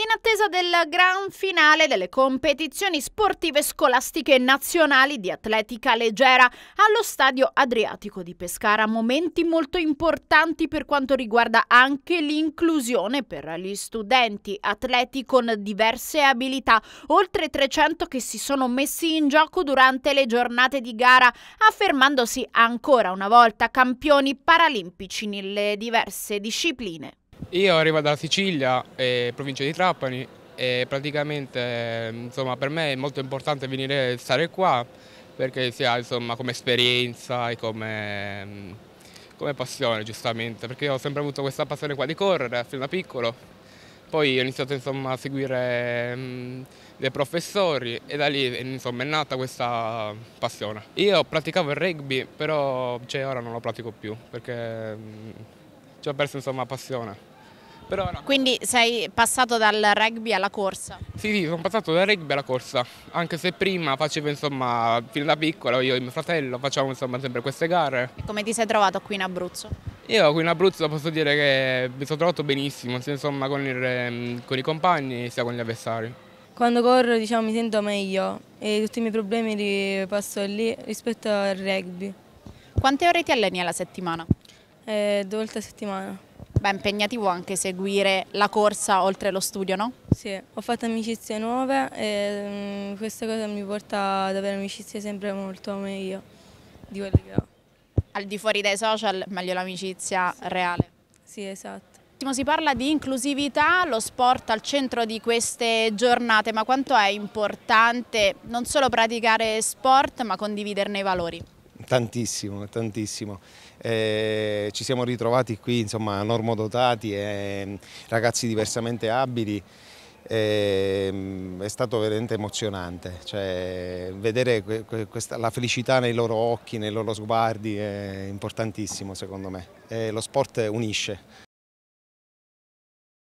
In attesa del gran finale delle competizioni sportive scolastiche nazionali di atletica leggera allo stadio Adriatico di Pescara, momenti molto importanti per quanto riguarda anche l'inclusione per gli studenti atleti con diverse abilità, oltre 300 che si sono messi in gioco durante le giornate di gara, affermandosi ancora una volta campioni paralimpici nelle diverse discipline. Io arrivo dalla Sicilia, eh, provincia di Trapani e praticamente eh, insomma, per me è molto importante venire e stare qua perché si ha insomma, come esperienza e come, come, passione giustamente perché ho sempre avuto questa passione qua di correre fin da piccolo poi ho iniziato insomma, a seguire mh, mm, dei professori e da lì insomma, è nata questa passione. Io praticavo il rugby però cioè, ora non lo pratico più perché mh, mm, ci ho perso insomma passione. No. Quindi sei passato dal rugby alla corsa? Sì, sì, sono passato dal rugby alla corsa, anche se prima facevo insomma, fin da piccola, io e mio fratello facevamo insomma sempre queste gare. E come ti sei trovato qui in Abruzzo? Io qui in Abruzzo posso dire che mi sono trovato benissimo, sia insomma con, il, ehm, con i compagni sia con gli avversari. Quando corro diciamo, mi sento meglio e tutti i miei problemi li passo lì rispetto al rugby. Quante ore ti alleni alla settimana? Eh, due volte a settimana. Beh, impegnativo anche seguire la corsa oltre lo studio, no? Sì, ho fatto amicizie nuove e mm, questa cosa mi porta ad avere amicizie sempre molto meglio di quelle che ho. Al di fuori dai social, meglio l'amicizia sì. reale. Sì, esatto. Si parla di inclusività, lo sport al centro di queste giornate, ma quanto è importante non solo praticare sport ma condividerne i valori? Tantissimo, tantissimo. Eh, ci siamo ritrovati qui, insomma, normodotati, eh, ragazzi diversamente abili. Ehm, è stato veramente emozionante, cioè, vedere questa, la felicità nei loro occhi, nei loro sguardi è importantissimo secondo me. Eh, lo sport unisce.